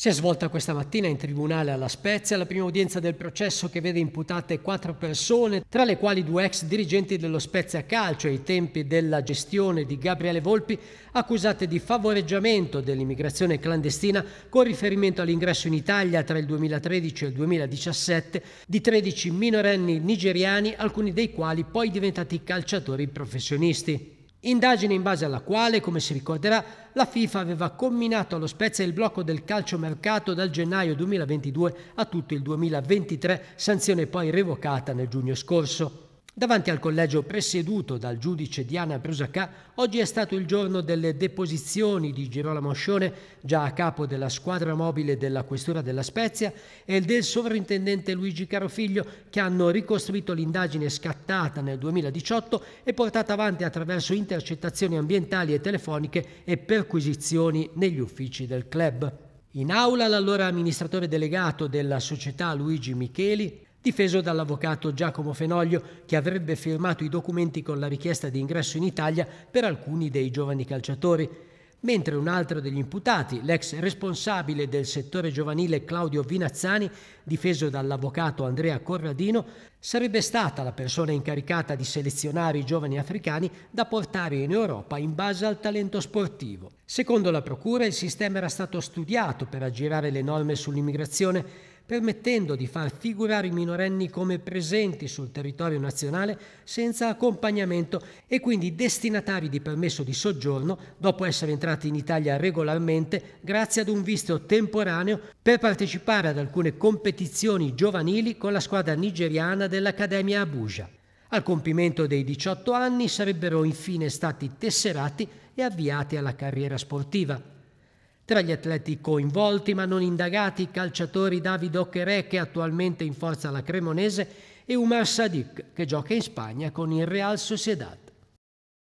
Si è svolta questa mattina in tribunale alla Spezia la prima udienza del processo che vede imputate quattro persone, tra le quali due ex dirigenti dello Spezia Calcio ai tempi della gestione di Gabriele Volpi, accusate di favoreggiamento dell'immigrazione clandestina con riferimento all'ingresso in Italia tra il 2013 e il 2017 di 13 minorenni nigeriani, alcuni dei quali poi diventati calciatori professionisti. Indagine in base alla quale, come si ricorderà, la FIFA aveva comminato allo Spezia il blocco del calciomercato dal gennaio 2022 a tutto il 2023, sanzione poi revocata nel giugno scorso. Davanti al collegio presieduto dal giudice Diana Brusacà, oggi è stato il giorno delle deposizioni di Girolamo Scione, già a capo della squadra mobile della Questura della Spezia, e del sovrintendente Luigi Carofiglio, che hanno ricostruito l'indagine scattata nel 2018 e portata avanti attraverso intercettazioni ambientali e telefoniche e perquisizioni negli uffici del club. In aula l'allora amministratore delegato della società Luigi Micheli, difeso dall'avvocato Giacomo Fenoglio che avrebbe firmato i documenti con la richiesta di ingresso in Italia per alcuni dei giovani calciatori, mentre un altro degli imputati, l'ex responsabile del settore giovanile Claudio Vinazzani, difeso dall'avvocato Andrea Corradino, sarebbe stata la persona incaricata di selezionare i giovani africani da portare in Europa in base al talento sportivo. Secondo la Procura il sistema era stato studiato per aggirare le norme sull'immigrazione permettendo di far figurare i minorenni come presenti sul territorio nazionale senza accompagnamento e quindi destinatari di permesso di soggiorno dopo essere entrati in Italia regolarmente grazie ad un visto temporaneo per partecipare ad alcune competizioni giovanili con la squadra nigeriana dell'Accademia Abuja. Al compimento dei 18 anni sarebbero infine stati tesserati e avviati alla carriera sportiva. Tra gli atleti coinvolti ma non indagati i calciatori Davide Occherè che attualmente in forza alla Cremonese e Umar Sadik che gioca in Spagna con il Real Sociedad.